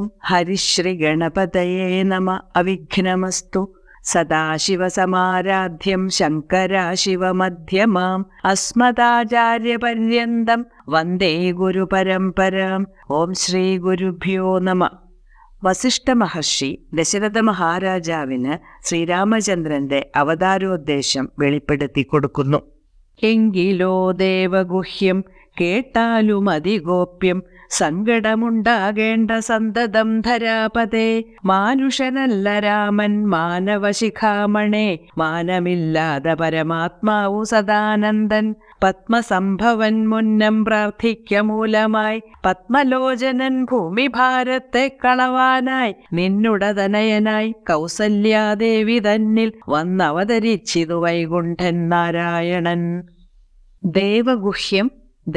ഓം ഹരിശ്രീ ഗണപതയേ നമ അവിഘ്നമസ്തു സദാശിവസമാരാധ്യം ശങ്കരാശിവമധ്യമാം അസ്മദാചാര്യപര്യന്തം വന്ദേ ഗുരുപരമ്പരാം ഓം ശ്രീ ഗുരുഭ്യോ നമ വസിഷ്ഠ മഹർഷി ദശരഥ മഹാരാജാവിന് ശ്രീരാമചന്ദ്രന്റെ അവതാരോദ്ദേശം വെളിപ്പെടുത്തി കൊടുക്കുന്നു എങ്കിലോ ദേവഗുഹ്യം കേട്ടാലും അതിഗോപ്യം സങ്കടമുണ്ടാകേണ്ട സന്തതം ധരാപതേ മാനുഷനല്ല രാമൻ മാനവശിഖാമണേ മാനമില്ലാതെ പരമാത്മാവു സദാനന്ദൻ പത്മസംഭവൻ മുന്നം പ്രാർത്ഥിക്ക മൂലമായി പത്മലോചനൻ ഭൂമിഭാരത്തെ കളവാനായി നിന്നുടതനയനായി കൗസല്യാദേവി തന്നിൽ വന്നവതരിച്ചിതു വൈകുണ്ഠൻ നാരായണൻ ദേവഗുഹ്യം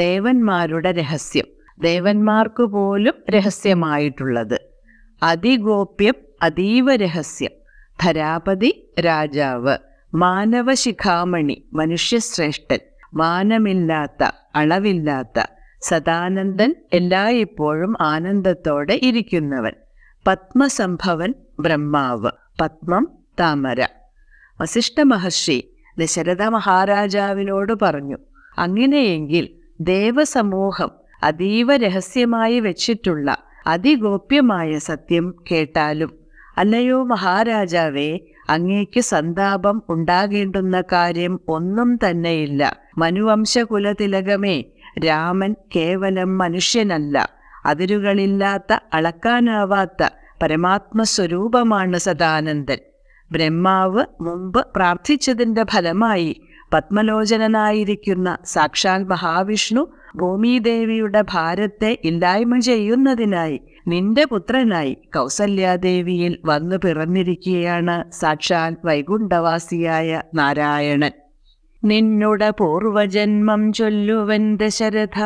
ദേവന്മാരുടെ രഹസ്യം ദേവന്മാർക്ക് പോലും രഹസ്യമായിട്ടുള്ളത് അതിഗോപ്യം അതീവ രഹസ്യം ധരാപതി രാജാവ് മാനവ ശിഖാമണി മനുഷ്യശ്രേഷ്ഠൻ മാനമില്ലാത്ത അളവില്ലാത്ത സദാനന്ദൻ എല്ലായ്പ്പോഴും ആനന്ദത്തോടെ ഇരിക്കുന്നവൻ പത്മസംഭവൻ ബ്രഹ്മാവ് പത്മം താമര വസിഷ്ഠ മഹർഷി ദശരഥ മഹാരാജാവിനോട് പറഞ്ഞു അങ്ങനെയെങ്കിൽ ദേവസമൂഹം അതീവ രഹസ്യമായി വെച്ചിട്ടുള്ള അതിഗോപ്യമായ സത്യം കേട്ടാലും അല്ലയോ മഹാരാജാവേ അങ്ങേക്ക് സന്താപം ഉണ്ടാകേണ്ടുന്ന കാര്യം ഒന്നും തന്നെയില്ല മനുവംശകുലതിലകമേ രാമൻ കേവലം മനുഷ്യനല്ല അതിരുകളില്ലാത്ത അളക്കാനാവാത്ത പരമാത്മസ്വരൂപമാണ് സദാനന്ദൻ ബ്രഹ്മാവ് മുമ്പ് പ്രാർത്ഥിച്ചതിൻ്റെ ഫലമായി പത്മലോചനനായിരിക്കുന്ന സാക്ഷാൽ മഹാവിഷ്ണു ഭൂമിദേവിയുടെ ഭാരത്തെ ഇല്ലായ്മ ചെയ്യുന്നതിനായി നിന്റെ പുത്രനായി കൗസല്യാദേവിയിൽ വന്നു പിറന്നിരിക്കുകയാണ് സാക്ഷാൽ വൈകുണ്ഠവാസിയായ നാരായണൻ നിന്നുട പൂർവജന്മം ചൊല്ലുവൻ ദശരഥ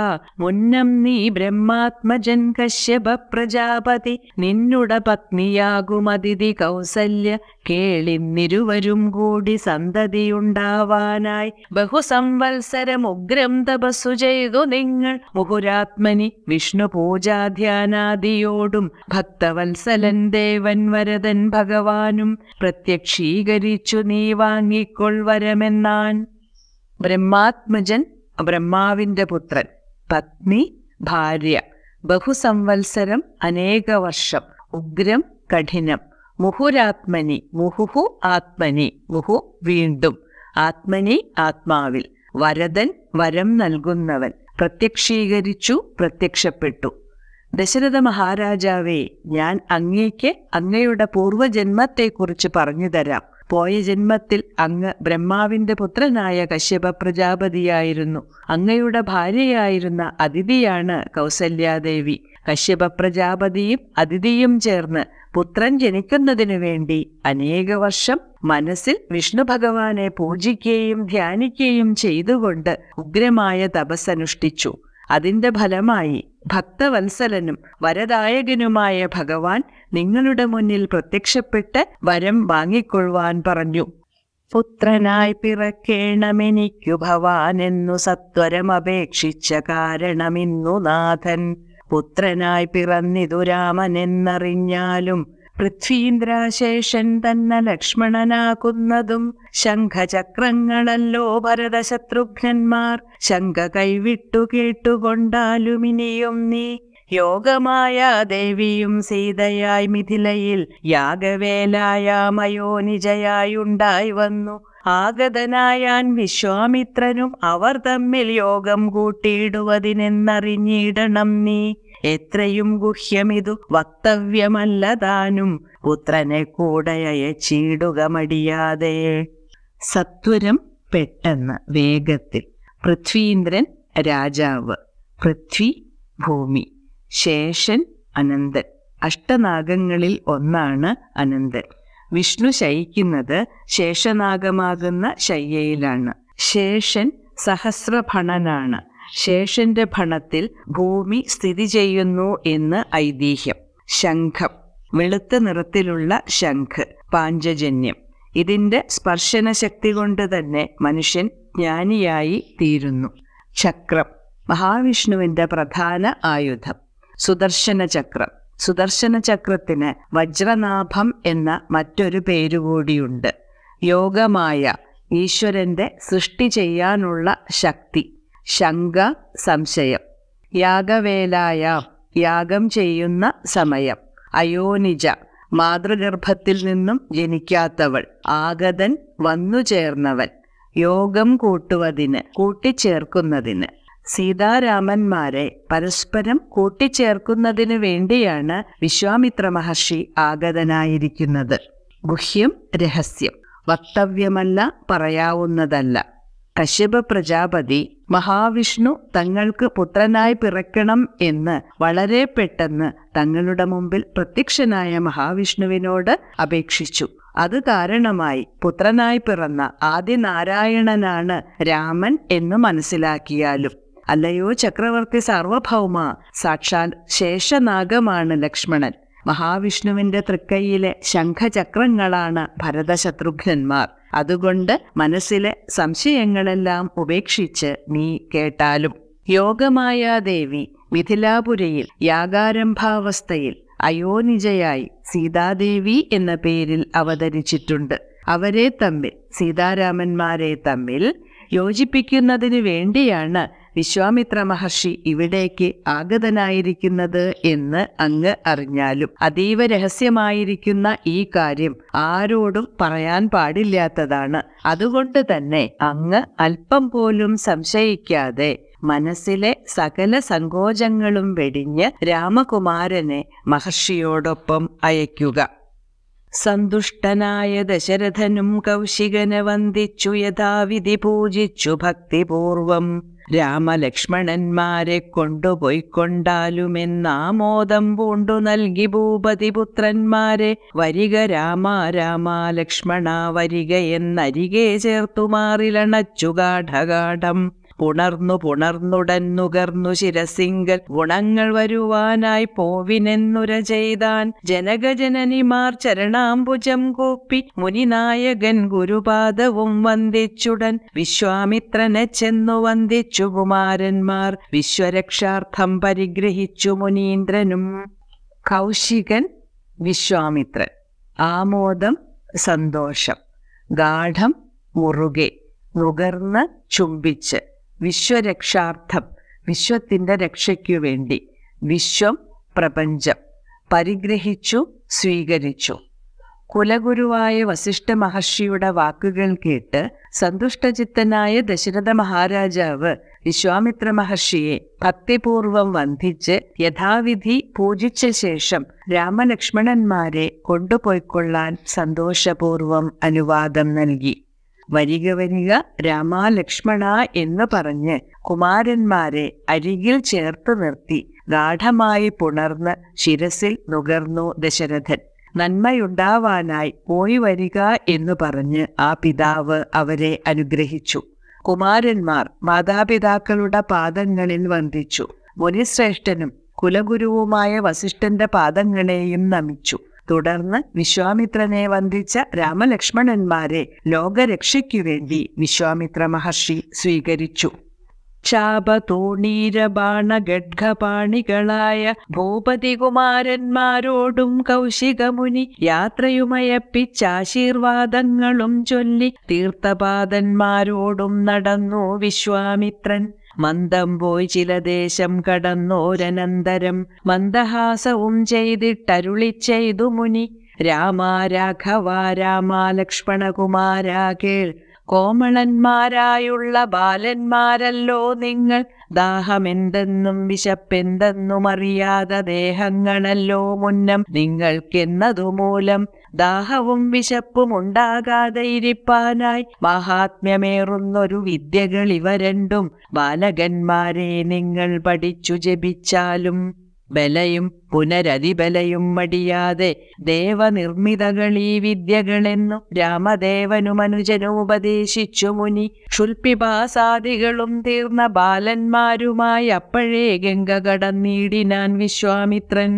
മുന്നം നീ ബ്രഹ്മാത്മജൻ കശ്യപ പ്രജാപതി നിന്നുട പത്നിയാകും അതിഥി കൗസല്യ കേളി നിരുവരും കൂടി സന്തതിയുണ്ടാവാനായി ബഹുസംവത്സരം ഉഗ്രം തപസ്സു ചെയ്തു നിങ്ങൾ മുഹുരാത്മനി വിഷ്ണു പൂജാധ്യാനാദിയോടും ഭക്തവത്സലൻ ദേവൻ വരതൻ ഭഗവാനും പ്രത്യക്ഷീകരിച്ചു നീ വാങ്ങിക്കൊൾ വരമെന്നാൻ ബ്രഹ്മാത്മജൻ ബ്രഹ്മാവിന്റെ പുത്രൻ പത്നി ഭാര്യ ബഹുസംവത്സരം അനേക വർഷം ഉഗ്രം കഠിനം മുഹുരാത്മനി മുഹുഹു ആത്മനി മുഹു വീണ്ടും ആത്മനി ആത്മാവിൽ വരദൻ വരം നൽകുന്നവൻ പ്രത്യക്ഷീകരിച്ചു പ്രത്യക്ഷപ്പെട്ടു ദശരഥ മഹാരാജാവേ ഞാൻ അങ്ങേക്ക് അങ്ങയുടെ പൂർവ്വജന്മത്തെക്കുറിച്ച് പറഞ്ഞു തരാം പോയ ജന്മത്തിൽ അങ്ങ് ബ്രഹ്മാവിന്റെ പുത്രനായ കശ്യപ പ്രജാപതിയായിരുന്നു അങ്ങയുടെ ഭാര്യയായിരുന്ന അതിഥിയാണ് കൗസല്യാദേവി കശ്യപ പ്രജാപതിയും അതിഥിയും ചേർന്ന് പുത്രൻ ജനിക്കുന്നതിനു വേണ്ടി അനേക വർഷം മനസ്സിൽ വിഷ്ണു ഭഗവാനെ പൂജിക്കുകയും ധ്യാനിക്കുകയും ചെയ്തുകൊണ്ട് ഉഗ്രമായ തപസ് അനുഷ്ഠിച്ചു അതിന്റെ ഫലമായി ഭക്തവത്സലനും വരദായകനുമായ ഭഗവാൻ നിങ്ങളുടെ മുന്നിൽ പ്രത്യക്ഷപ്പെട്ട് വരം വാങ്ങിക്കൊള്ളുവാൻ പറഞ്ഞു പുത്രനായി പിറക്കേണമെനിക്കു ഭവാനെന്നു സത്വരം അപേക്ഷിച്ച കാരണമിന്നു നാഥൻ പുത്രനായി പിറന്നിതു രാമനെന്നറിഞ്ഞാലും പൃഥ്വീന്ദ്രാശേഷൻ തന്നെ ലക്ഷ്മണനാകുന്നതും ശംഖചക്രങ്ങളല്ലോ ഭരതശത്രുഘ്നന്മാർ ശംഖ കൈവിട്ടു കേട്ടുകൊണ്ടാലും ഇനിയും നീ യോഗമായ ദേവിയും സീതയായി മിഥിലയിൽ യാഗവേലായ മയോനിജയായുണ്ടായി വന്നു ആഗതനായാൻ വിശ്വാമിത്രനും അവർ തമ്മിൽ യോഗം കൂട്ടിയിടുവതിനെന്നറിഞ്ഞിടണം നീ എത്രയും ഗുഹ്യമിതു വക്തവ്യമല്ല താനും പുത്രനെ കൂടെ അയച്ചിടുക മടിയാതെ സത്വരം പെട്ടെന്ന് വേഗത്തിൽ പൃഥ്വീന്ദ്രൻ രാജാവ് പൃഥ്വി ഭൂമി ശേഷൻ അനന്തൻ അഷ്ടനാഗങ്ങളിൽ ഒന്നാണ് അനന്തൻ വിഷ്ണു ശയിക്കുന്നത് ശേഷനാഗമാകുന്ന ശയ്യയിലാണ് ശേഷൻ സഹസ്രഭണനാണ് ശേഷന്റെ ഭണത്തിൽ ഭൂമി സ്ഥിതി ചെയ്യുന്നു എന്ന് ഐതിഹ്യം ശംഖം വെളുത്ത നിറത്തിലുള്ള ശംഖ് പാഞ്ചജന്യം സ്പർശന ശക്തി കൊണ്ട് തന്നെ മനുഷ്യൻ ജ്ഞാനിയായി തീരുന്നു ചക്രം മഹാവിഷ്ണുവിന്റെ പ്രധാന ആയുധം സുദർശന ചക്രം സുദർശന ചക്രത്തിന് വജ്രനാഭം എന്ന മറ്റൊരു പേരുകൂടിയുണ്ട് യോഗമായ ഈശ്വരന്റെ സൃഷ്ടി ചെയ്യാനുള്ള ശക്തി ശങ്ക സംശയം യാഗവേലായ യാഗം ചെയ്യുന്ന സമയം അയോനിജ മാതൃഗർഭത്തിൽ നിന്നും ജനിക്കാത്തവൾ ആഗതൻ വന്നു ചേർന്നവൻ യോഗം കൂട്ടുവതിന് കൂട്ടിച്ചേർക്കുന്നതിന് സീതാരാമന്മാരെ പരസ്പരം കൂട്ടിച്ചേർക്കുന്നതിനു വേണ്ടിയാണ് വിശ്വാമിത്ര മഹർഷി ആഗതനായിരിക്കുന്നത് ഗുഹ്യം രഹസ്യം വക്തവ്യമല്ല പറയാവുന്നതല്ല കശ്യപ പ്രജാപതി മഹാവിഷ്ണു തങ്ങൾക്ക് പുത്രനായി പിറക്കണം എന്ന് വളരെ പെട്ടെന്ന് തങ്ങളുടെ മുമ്പിൽ പ്രത്യക്ഷനായ മഹാവിഷ്ണുവിനോട് അപേക്ഷിച്ചു അത് കാരണമായി പുത്രനായി പിറന്ന ആദിനാരായണനാണ് രാമൻ എന്ന് മനസ്സിലാക്കിയാലും അല്ലയോ ചക്രവർത്തി സർവഭൗമ സാക്ഷാൽ ശേഷനാഗമാണ് ലക്ഷ്മണൻ മഹാവിഷ്ണുവിന്റെ തൃക്കൈയിലെ ശംഖചക്രങ്ങളാണ് ഭരതശത്രുഘ്നന്മാർ അതുകൊണ്ട് മനസ്സിലെ സംശയങ്ങളെല്ലാം ഉപേക്ഷിച്ച് നീ കേട്ടാലും യോഗമായ ദേവി മിഥിലാപുരയിൽ യാഗാരംഭാവസ്ഥയിൽ അയോനിജയായി സീതാദേവി എന്ന പേരിൽ അവതരിച്ചിട്ടുണ്ട് അവരെ തമ്മിൽ സീതാരാമന്മാരെ തമ്മിൽ യോജിപ്പിക്കുന്നതിന് വേണ്ടിയാണ് വിശ്വാമിത്ര മഹർഷി ഇവിടേക്ക് ആഗതനായിരിക്കുന്നത് എന്ന് അങ്ങ് അറിഞ്ഞാലും അതീവ രഹസ്യമായിരിക്കുന്ന ഈ കാര്യം ആരോടും പറയാൻ പാടില്ലാത്തതാണ് അതുകൊണ്ട് തന്നെ അങ്ങ് അല്പം പോലും സംശയിക്കാതെ മനസ്സിലെ സകല സങ്കോചങ്ങളും വെടിഞ്ഞ് രാമകുമാരനെ മഹർഷിയോടൊപ്പം അയയ്ക്കുക സന്തുഷ്ടനായ ദശരഥനും കൗശികന വന്ദിച്ചു യഥാവിധി പൂജിച്ചു ഭക്തിപൂർവം രാമലക്ഷ്മണന്മാരെ കൊണ്ടുപോയിക്കൊണ്ടാലുമെന്നാമോദം പൂണ്ടു നൽകി ഭൂപതി പുത്രന്മാരെ വരിക രാമ രാമ ലക്ഷ്മണ വരിക എന്നരികെ ചേർത്തു ഗാഠഗാഠം ഉണർന്നു പുണർന്നുടന്നുകർന്നു ശിരസിങ്കൽ ഗുണങ്ങൾ വരുവാനായി പോവിനെന്നുര ചെയ്താൻ ജനകജനനിമാർ ചരണാംബുജം കൂപ്പി മുനിനായകൻ ഗുരുപാദവും വന്ദിച്ചുടൻ വിശ്വാമിത്രനെ ചെന്നു വന്ദിച്ചു കുമാരന്മാർ വിശ്വരക്ഷാർത്ഥം പരിഗ്രഹിച്ചു മുനീന്ദ്രനും കൗശികൻ വിശ്വാമിത്രൻ ആമോദം സന്തോഷം ഗാഠം മുറുകെ നുകർന്ന് ചുംബിച്ച് വിശ്വരക്ഷാർത്ഥം വിശ്വത്തിൻ്റെ രക്ഷയ്ക്കു വേണ്ടി വിശ്വം പ്രപഞ്ചം പരിഗ്രഹിച്ചു സ്വീകരിച്ചു കുലഗുരുവായ വസിഷ്ഠ മഹർഷിയുടെ വാക്കുകൾ കേട്ട് സന്തുഷ്ടചിത്തനായ ദശരഥ മഹാരാജാവ് വിശ്വാമിത്ര മഹർഷിയെ ഭക്തിപൂർവം വന്ധിച്ച് യഥാവിധി പൂജിച്ച ശേഷം രാമലക്ഷ്മണന്മാരെ കൊണ്ടുപോയിക്കൊള്ളാൻ സന്തോഷപൂർവം അനുവാദം നൽകി വരിക വരിക രാമ ലക്ഷ്മണ എന്ന് പറഞ്ഞ് കുമാരന്മാരെ അരികിൽ ചേർത്ത് നിർത്തി ഗാഠമായി പുണർന്ന് ശിരസിൽ നുകർന്നു ദശരഥൻ നന്മയുണ്ടാവാനായി പോയി വരിക എന്ന് പറഞ്ഞ് ആ പിതാവ് അവരെ അനുഗ്രഹിച്ചു കുമാരന്മാർ മാതാപിതാക്കളുടെ പാദങ്ങളിൽ വന്ദിച്ചു മുനിശ്രേഷ്ഠനും കുലഗുരുവുമായ വസിഷ്ഠന്റെ പാദങ്ങളെയും നമിച്ചു തുടർന്ന് വിശ്വാമിത്രനെ വന്ദിച്ച രാമലക്ഷ്മണന്മാരെ ലോകരക്ഷയ്ക്കു വേണ്ടി വിശ്വാമിത്ര മഹർഷി സ്വീകരിച്ചു ശാപതോണീരബാണഗഡ്ഘപാണികളായ ഭൂപതികുമാരന്മാരോടും കൗശികമുനി യാത്രയുമയപ്പിച്ചാശീർവാദങ്ങളും ചൊല്ലി തീർത്ഥപാദന്മാരോടും നടന്നു വിശ്വാമിത്രൻ മന്ദം പോയി ചില ദേശം കടന്നോരനന്തരം മന്ദഹാസവും ചെയ്തിട്ടരുളി ചെയ്തു മുനി രാമ രാഘവ ലക്ഷ്മണകുമാരാ കേൾ കോമളന്മാരായുള്ള ബാലന്മാരല്ലോ നിങ്ങൾ ദാഹമെന്തെന്നും വിശപ്പെന്തെന്നും അറിയാതെ ദേഹങ്ങളല്ലോ മുന്നം നിങ്ങൾക്കെന്നതുമൂലം ദാഹവും വിശപ്പും ഉണ്ടാകാതെ ഇരിപ്പാനായി മഹാത്മ്യമേറുന്നൊരു വിദ്യകൾ ഇവ രണ്ടും ബാലകന്മാരെ നിങ്ങൾ പഠിച്ചു ജപിച്ചാലും ബലയും പുനരതിബലയും മടിയാതെ ദേവനിർമ്മിതകൾ ഈ വിദ്യകളെന്നു രാമദേവനുമനുജനും ഉപദേശിച്ചു മുനി ക്ഷുൽപിപാസാദികളും തീർന്ന ബാലന്മാരുമായി അപ്പോഴേ ഗംഗ കടന്നീടിനാൻ വിശ്വാമിത്രൻ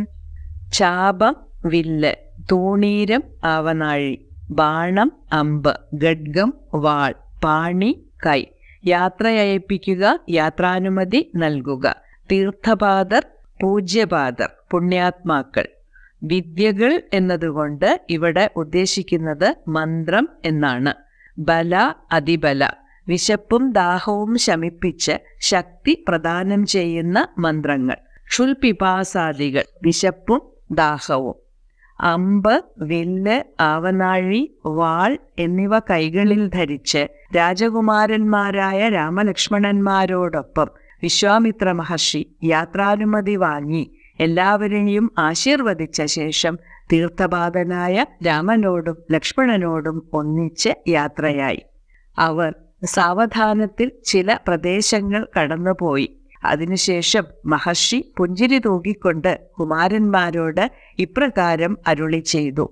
ചാപം വില്ല് തൂണീരം അവനാഴി ബാണം അമ്പ് ഖഡ്ഗം വാൾ പാണി കൈ യാത്രയയപ്പിക്കുക യാത്രാനുമതി നൽകുക തീർത്ഥപാദർ പൂജ്യപാദർ പുണ്യാത്മാക്കൾ വിദ്യകൾ എന്നതുകൊണ്ട് ഇവിടെ ഉദ്ദേശിക്കുന്നത് മന്ത്രം എന്നാണ് ബല അതിബല വിശപ്പും ദാഹവും ശമിപ്പിച്ച് ശക്തി പ്രദാനം ചെയ്യുന്ന മന്ത്രങ്ങൾ ക്ഷുൽപിപാസാദികൾ വിശപ്പും ദാഹവും അമ്പ് വില്ല് ആവനാഴി വാൾ എന്നിവ കൈകളിൽ ധരിച്ച് രാജകുമാരന്മാരായ രാമലക്ഷ്മണന്മാരോടൊപ്പം വിശ്വാമിത്ര മഹർഷി യാത്രാനുമതി വാങ്ങി എല്ലാവരെയും ആശീർവദിച്ച ശേഷം തീർത്ഥപാതനായ രാമനോടും ലക്ഷ്മണനോടും ഒന്നിച്ച് യാത്രയായി അവർ സാവധാനത്തിൽ ചില പ്രദേശങ്ങൾ കടന്നുപോയി അതിനുശേഷം മഹർഷി പുഞ്ചിരി തൂകിക്കൊണ്ട് കുമാരന്മാരോട് ഇപ്രകാരം അരുളി ചെയ്തു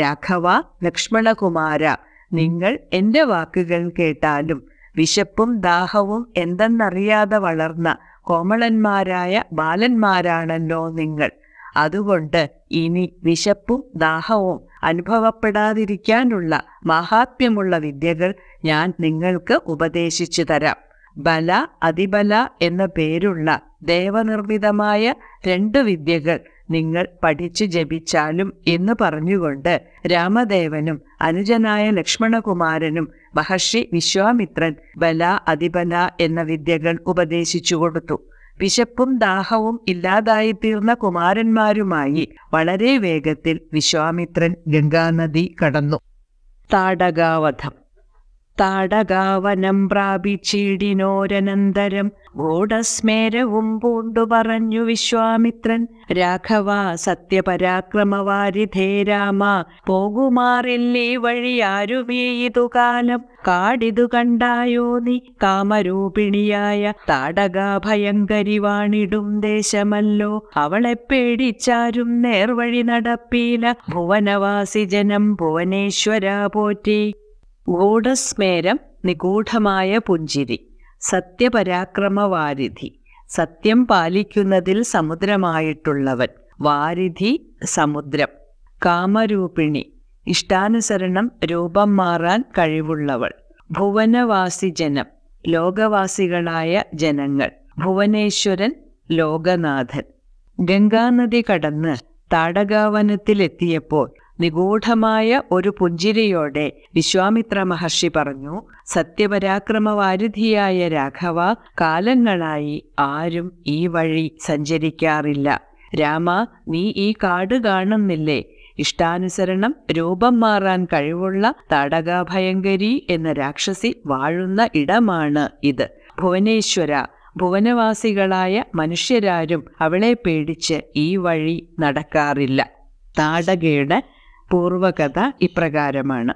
രാഘവ ലക്ഷ്മണകുമാര നിങ്ങൾ എൻ്റെ വാക്കുകൾ കേട്ടാലും വിശപ്പും ദാഹവും എന്തെന്നറിയാതെ വളർന്ന കോമളന്മാരായ ബാലന്മാരാണല്ലോ നിങ്ങൾ അതുകൊണ്ട് ഇനി വിശപ്പും ദാഹവും അനുഭവപ്പെടാതിരിക്കാനുള്ള മഹാത്മ്യമുള്ള വിദ്യകൾ ഞാൻ നിങ്ങൾക്ക് ഉപദേശിച്ചു തരാം ബല അതിബല എന്ന പേരുള്ള ദേവനിർമ്മിതമായ രണ്ട് വിദ്യകൾ നിങ്ങൾ പഠിച്ചു ജപിച്ചാലും എന്ന് പറഞ്ഞുകൊണ്ട് രാമദേവനും അനുജനായ ലക്ഷ്മണകുമാരനും മഹർഷി വിശ്വാമിത്രൻ ബല അതിബല എന്ന വിദ്യകൾ ഉപദേശിച്ചു കൊടുത്തു വിശപ്പും ദാഹവും ഇല്ലാതായിത്തീർന്ന കുമാരന്മാരുമായി വളരെ വേഗത്തിൽ വിശ്വാമിത്രൻ ഗംഗാനദി കടന്നു താടകാവധം താടകാവനം പ്രാപിച്ചീടിനോരനന്തരം ഗൂഢസ്മേരവും പൂണ്ടു പറഞ്ഞു വിശ്വാമിത്രൻ രാഘവ സത്യപരാക്രമവാരിധേ രാമ പോകുമാറില്ലേ വഴിയാരുമേ കാലം കാടിതു കണ്ടായോ നീ കാമരൂപിണിയായ താടകാ വാണിടും ദേശമല്ലോ അവളെ പേടിച്ചാരും നേർവഴി നടപ്പീല ഭുവനവാസി ജനം ഭുവനേശ്വര പോറ്റി ഗൂഢസ്മേരം നിഗൂഢമായ പുഞ്ചിരി സത്യപരാക്രമവാരിധി സത്യം പാലിക്കുന്നതിൽ സമുദ്രമായിട്ടുള്ളവൻ വാരിധി സമുദ്രം കാമരൂപിണി ഇഷ്ടാനുസരണം രൂപം മാറാൻ കഴിവുള്ളവൾ ഭുവനവാസി ജനം ലോകവാസികളായ ജനങ്ങൾ ഭുവനേശ്വരൻ ലോകനാഥൻ ഗംഗാനദി കടന്ന് താടകാവനത്തിലെത്തിയപ്പോൾ നിഗൂഢമായ ഒരു പുഞ്ചിരിയോടെ വിശ്വാമിത്ര മഹർഷി പറഞ്ഞു സത്യപരാക്രമവാരിധിയായ രാഘവ കാലങ്ങളായി ആരും ഈ വഴി സഞ്ചരിക്കാറില്ല രാമ നീ ഈ കാട് കാണുന്നില്ലേ ഇഷ്ടാനുസരണം രൂപം മാറാൻ കഴിവുള്ള തടകാഭയങ്കരി എന്ന രാക്ഷസി വാഴുന്ന ഇടമാണ് ഇത് ഭുവനേശ്വര ഭുവനവാസികളായ മനുഷ്യരാരും അവളെ പേടിച്ച് ഈ വഴി നടക്കാറില്ല താടകയുടെ പൂർവകഥ ഇപ്രകാരമാണ്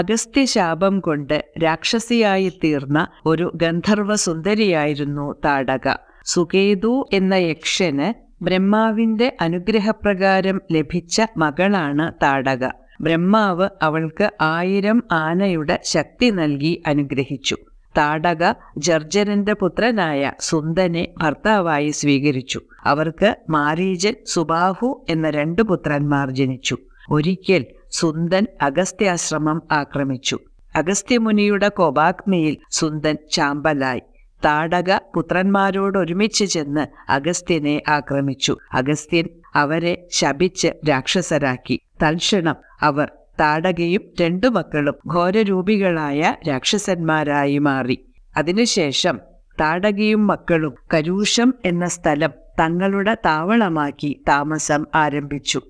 അഗസ്ത്യശാപം കൊണ്ട് രാക്ഷസിയായി തീർന്ന ഒരു ഗന്ധർവ സുന്ദരിയായിരുന്നു താടക സുകേതു എന്ന യക്ഷന് ബ്രഹ്മാവിന്റെ അനുഗ്രഹപ്രകാരം ലഭിച്ച മകളാണ് താടക ബ്രഹ്മാവ് അവൾക്ക് ആയിരം ആനയുടെ ശക്തി നൽകി അനുഗ്രഹിച്ചു താടക ജർജനന്റെ പുത്രനായ സുന്ദനെ ഭർത്താവായി സ്വീകരിച്ചു അവർക്ക് മാരീജൻ സുബാഹു എന്ന രണ്ട് പുത്രന്മാർ ജനിച്ചു ഒരിക്കൽ സുന്ദൻ അഗസ്ത്യാശ്രമം ആക്രമിച്ചു അഗസ്ത്യമുനിയുടെ കോപാഗ്നിയിൽ സുന്ദൻ ചാമ്പലായി താടക പുത്രന്മാരോടൊരുമിച്ച് ചെന്ന് അഗസ്ത്യനെ ആക്രമിച്ചു അഗസ്ത്യൻ അവരെ ശപിച്ച് രാക്ഷസരാക്കി തൽക്ഷണം അവർ താടകയും രണ്ടു മക്കളും ഘോരരൂപികളായ രാക്ഷസന്മാരായി മാറി അതിനുശേഷം താടകയും മക്കളും കരൂഷം എന്ന സ്ഥലം തങ്ങളുടെ താവളമാക്കി താമസം ആരംഭിച്ചു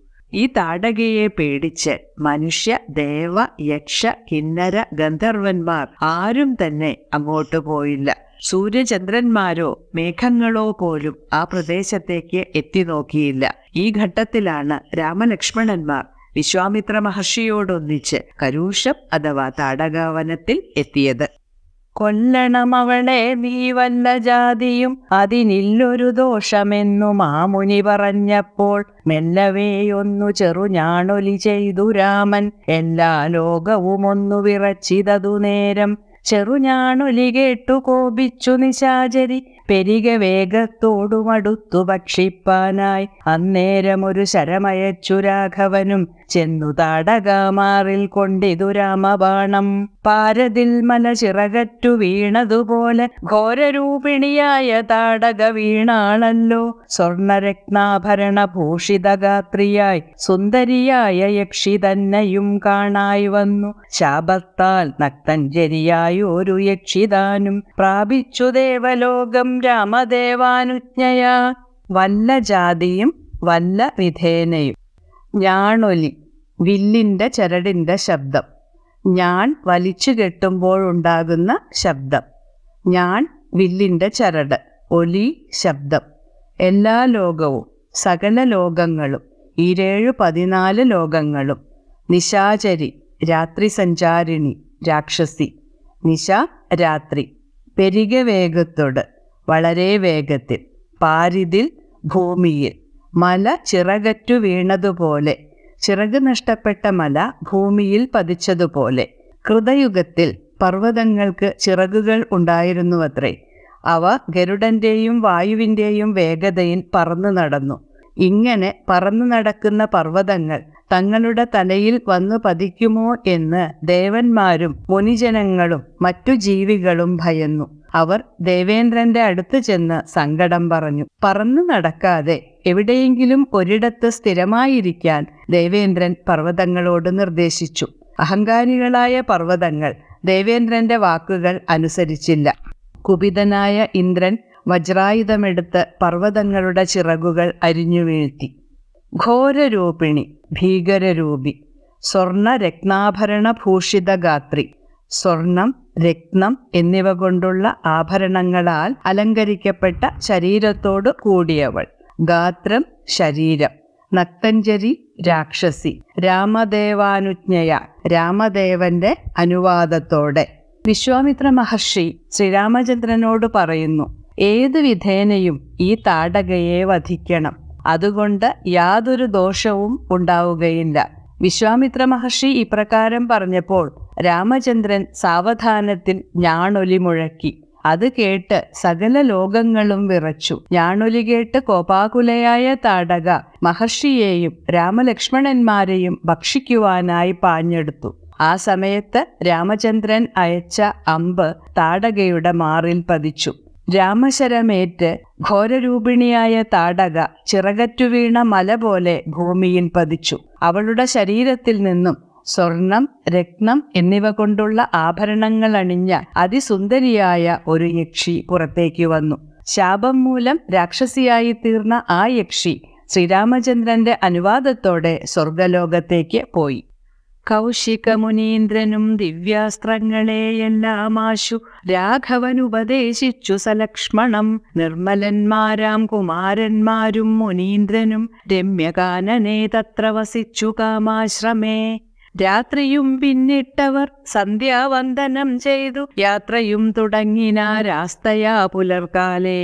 ഈ താടകയെ പേടിച്ച് മനുഷ്യ ദേവ യക്ഷ കിന്നര ഗന്ധർവന്മാർ ആരും തന്നെ അങ്ങോട്ട് പോയില്ല സൂര്യചന്ദ്രന്മാരോ മേഘങ്ങളോ പോലും ആ പ്രദേശത്തേക്ക് എത്തി നോക്കിയില്ല ഈ ഘട്ടത്തിലാണ് രാമലക്ഷ്മണന്മാർ വിശ്വാമിത്ര മഹർഷിയോടൊന്നിച്ച് കരൂഷം അഥവാ താടകാവനത്തിൽ എത്തിയത് കൊല്ലണമവളെ നീ വല്ല ജാതിയും അതിനില്ലൊരു ദോഷമെന്നു മാമുനി പറഞ്ഞപ്പോൾ മെല്ലവേയൊന്നു ചെറുഞാണൊലി ചെയ്തു രാമൻ എല്ലാ ലോകവും ഒന്നു വിറച്ചിതതു നേരം ചെറുഞാണൊലി കേട്ടു കോപിച്ചു നിശാചരി പെരിക വേഗത്തോടുമടുത്തു ഭക്ഷിപ്പാനായി അന്നേരമൊരു ശരമയച്ചു രാഘവനും ചെന്നു താടകമാറിൽ കൊണ്ടിതു രാമബാണം പാരതിൽ മല ചിറകറ്റു വീണതുപോലെ ഘോരരൂപിണിയായ താടക വീണാണല്ലോ സ്വർണരത്നാഭരണ ഭൂഷിതഗാത്രിയായി സുന്ദരിയായ യക്ഷി തന്നെയും കാണായി വന്നു ശാപത്താൽ നക്തഞ്ജരിയായ ഒരു യക്ഷിതാനും പ്രാപിച്ചു ദേവലോകം രാമദേവാനുജ്ഞയ വല്ല ജാതിയും വല്ല വിധേനയും ഞാണൊലി വില്ലിൻ്റെ ചരടിൻ്റെ ശബ്ദം ഞാൻ വലിച്ചു കെട്ടുമ്പോഴുണ്ടാകുന്ന ശബ്ദം ഞാൻ വില്ലിൻ്റെ ചരട് ഒലി ശബ്ദം എല്ലാ ലോകവും സകല ലോകങ്ങളും ഇരേഴ് പതിനാല് ലോകങ്ങളും നിശാചരി രാത്രി സഞ്ചാരിണി രാക്ഷസി നിശ രാത്രി പെരിക വേഗത്തോട് വളരെ വേഗത്തിൽ പാരിതിൽ ഭൂമിയിൽ മല ചിറകറ്റു വീണതുപോലെ ചിറക് നഷ്ടപ്പെട്ട മല ഭൂമിയിൽ പതിച്ചതുപോലെ കൃതയുഗത്തിൽ പർവ്വതങ്ങൾക്ക് ചിറകുകൾ ഉണ്ടായിരുന്നുവത്രേ അവ ഗരുഡന്റെയും വായുവിൻ്റെയും വേഗതയിൽ പറന്നു നടന്നു ഇങ്ങനെ പറന്നു നടക്കുന്ന പർവ്വതങ്ങൾ തങ്ങളുടെ തലയിൽ വന്നു പതിക്കുമോ എന്ന് ദേവന്മാരും മുനിജനങ്ങളും മറ്റു ജീവികളും ഭയന്നു അവർ ദേവേന്ദ്രന്റെ അടുത്ത് ചെന്ന് സങ്കടം പറഞ്ഞു പറന്നു നടക്കാതെ എവിടെയെങ്കിലും ഒരിടത്ത് സ്ഥിരമായിരിക്കാൻ ദേവേന്ദ്രൻ പർവ്വതങ്ങളോട് നിർദ്ദേശിച്ചു അഹങ്കാരികളായ പർവ്വതങ്ങൾ ദേവേന്ദ്രന്റെ വാക്കുകൾ അനുസരിച്ചില്ല കുപിതനായ ഇന്ദ്രൻ വജ്രായുധമെടുത്ത് പർവ്വതങ്ങളുടെ ചിറകുകൾ അരിഞ്ഞു വീഴ്ത്തി ഘോരരൂപിണി ഭീകരരൂപി സ്വർണ രത്നാഭരണ ഭൂഷിത ഗാത്രി സ്വർണം രത്നം എന്നിവ കൊണ്ടുള്ള ആഭരണങ്ങളാൽ അലങ്കരിക്കപ്പെട്ട ശരീരത്തോട് കൂടിയവൾ ഗാത്രം ശരീരം നക്തഞ്ജരി രാക്ഷസി രാമദേവാനുജ്ഞയ രാമദേവന്റെ അനുവാദത്തോടെ വിശ്വാമിത്ര മഹർഷി ശ്രീരാമചന്ദ്രനോട് പറയുന്നു ഏത് വിധേനയും ഈ താടകയെ വധിക്കണം അതുകൊണ്ട് യാതൊരു ദോഷവും ഉണ്ടാവുകയില്ല വിശ്വാമിത്ര മഹർഷി ഇപ്രകാരം പറഞ്ഞപ്പോൾ രാമചന്ദ്രൻ സാവധാനത്തിൽ ഞാണൊലി മുഴക്കി അത് കേട്ട് സകല ലോകങ്ങളും വിറച്ചു ഞാണൊലി കേട്ട് കോപാകുലയായ താടക മഹർഷിയെയും രാമലക്ഷ്മണന്മാരെയും ഭക്ഷിക്കുവാനായി പാഞ്ഞെടുത്തു ആ സമയത്ത് രാമചന്ദ്രൻ അയച്ച അമ്പ് താടകയുടെ മാറിൽ പതിച്ചു രാമശരമേറ്റ് ഘോരരൂപിണിയായ താടക ചിറകറ്റുവീണ മല പോലെ ഭൂമിയിൽ പതിച്ചു അവളുടെ ശരീരത്തിൽ നിന്നും സ്വർണം രത്നം എന്നിവ കൊണ്ടുള്ള ആഭരണങ്ങൾ അണിഞ്ഞ അതിസുന്ദരിയായ ഒരു യക്ഷി പുറത്തേക്ക് വന്നു ശാപം മൂലം രാക്ഷസിയായി തീർന്ന ആ യക്ഷി ശ്രീരാമചന്ദ്രന്റെ അനുവാദത്തോടെ സ്വർഗലോകത്തേക്ക് പോയി ആശു രാഘവൻ ഉപദേശിച്ചു സലക്ഷ്മണം നിർമ്മലന്മാരാം കുമാരന്മാരും മുനീന്ദ്രനും രമ്യകാനനെ തത്ര വസിച്ചു കാമാശ്രമേ രാത്രിയും പിന്നിട്ടവർ സന്ധ്യാവന്ദനം ചെയ്തു യാത്രയും തുടങ്ങിനാരാസ്തയാ പുലർകാലേ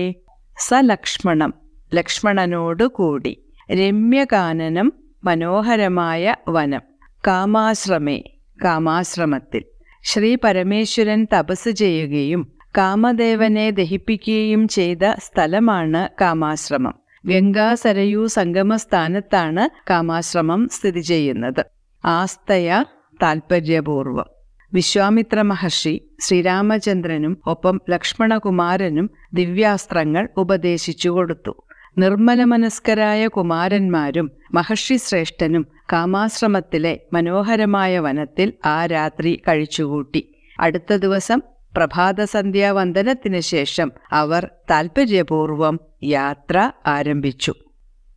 സലക്ഷ്മണം ലക്ഷ്മണനോടുകൂടി രമ്യകാനനം മനോഹരമായ വനം കാമാശ്രമേ കാമാശ്രമത്തിൽ ശ്രീ പരമേശ്വരൻ തപസ് ചെയ്യുകയും കാമദേവനെ ദഹിപ്പിക്കുകയും ചെയ്ത സ്ഥലമാണ് കാമാശ്രമം ഗംഗാസരയു സംഗമസ്ഥാനത്താണ് കാമാശ്രമം സ്ഥിതി ചെയ്യുന്നത് ആസ്തയ താൽപര്യപൂർവം വിശ്വാമിത്ര മഹർഷി ശ്രീരാമചന്ദ്രനും ഒപ്പം ലക്ഷ്മണകുമാരനും ദിവ്യാസ്ത്രങ്ങൾ ഉപദേശിച്ചു കൊടുത്തു നിർമ്മലമനസ്കരായ കുമാരന്മാരും മഹർഷി ശ്രേഷ്ഠനും കാമാശ്രമത്തിലെ മനോഹരമായ വനത്തിൽ ആ രാത്രി കഴിച്ചുകൂട്ടി അടുത്ത ദിവസം പ്രഭാതസന്ധ്യാവന്ദനത്തിന് ശേഷം അവർ താൽപര്യപൂർവം യാത്ര ആരംഭിച്ചു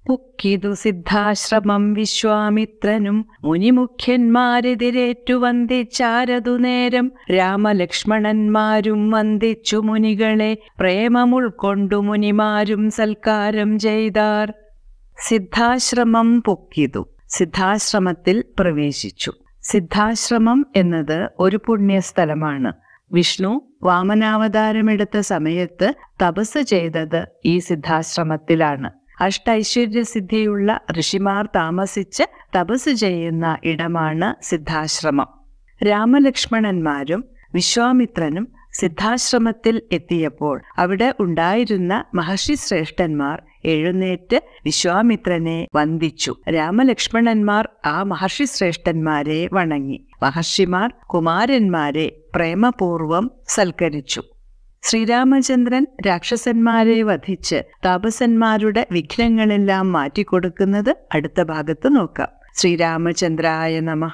പുക്കിതു സിദ്ധാശ്രമം വിശ്വാമിത്രനും മുനിമുഖ്യന്മാരെതിരേറ്റു വന്ദിച്ചാരതു നേരം രാമലക്ഷ്മണന്മാരും വന്ദിച്ചു മുനികളെ പ്രേമമുൾക്കൊണ്ടു മുനിമാരും സൽക്കാരം ചെയ്താർ സിദ്ധാശ്രമം പൊക്കിതു സിദ്ധാശ്രമത്തിൽ പ്രവേശിച്ചു സിദ്ധാശ്രമം എന്നത് ഒരു പുണ്യസ്ഥലമാണ് വിഷ്ണു വാമനാവതാരമെടുത്ത സമയത്ത് തപസ് ചെയ്തത് ഈ സിദ്ധാശ്രമത്തിലാണ് അഷ്ടൈശ്വര്യസിദ്ധിയുള്ള ഋഷിമാർ താമസിച്ച് തപസ് ചെയ്യുന്ന ഇടമാണ് സിദ്ധാശ്രമം രാമലക്ഷ്മണന്മാരും വിശ്വാമിത്രനും സിദ്ധാശ്രമത്തിൽ എത്തിയപ്പോൾ അവിടെ ഉണ്ടായിരുന്ന മഹർഷി ശ്രേഷ്ഠന്മാർ എഴുന്നേറ്റ് വിശ്വാമിത്രനെ വന്ദിച്ചു രാമലക്ഷ്മണന്മാർ ആ മഹർഷി ശ്രേഷ്ഠന്മാരെ വണങ്ങി മഹർഷിമാർ കുമാരന്മാരെ പ്രേമപൂർവം സൽക്കരിച്ചു ശ്രീരാമചന്ദ്രൻ രാക്ഷസന്മാരെ വധിച്ച് താപസന്മാരുടെ വിഘ്നങ്ങളെല്ലാം മാറ്റിക്കൊടുക്കുന്നത് അടുത്ത ഭാഗത്ത് നോക്കാം ശ്രീരാമചന്ദ്രായ നമ